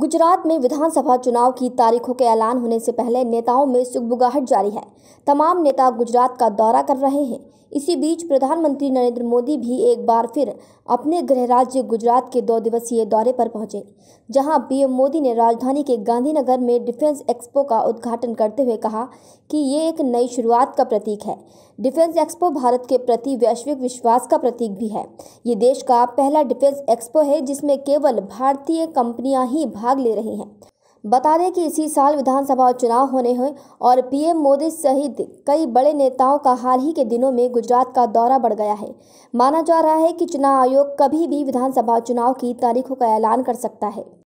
गुजरात में विधानसभा चुनाव की तारीखों के ऐलान होने से पहले नेताओं में सुगबुगाहट जारी है तमाम नेता गुजरात का दौरा कर रहे हैं इसी बीच प्रधानमंत्री नरेंद्र मोदी भी एक बार फिर अपने गृह राज्य गुजरात के दो दिवसीय दौरे पर पहुंचे जहां पीएम मोदी ने राजधानी के गांधीनगर में डिफेंस एक्सपो का उद्घाटन करते हुए कहा कि ये एक नई शुरुआत का प्रतीक है डिफेंस एक्सपो भारत के प्रति वैश्विक विश्वास का प्रतीक भी है ये देश का पहला डिफेंस एक्सपो है जिसमें केवल भारतीय कंपनियां ही भाग ले रही हैं बता दें कि इसी साल विधानसभा चुनाव होने हैं और पीएम मोदी सहित कई बड़े नेताओं का हाल ही के दिनों में गुजरात का दौरा बढ़ गया है माना जा रहा है कि चुनाव आयोग कभी भी विधानसभा चुनाव की तारीखों का ऐलान कर सकता है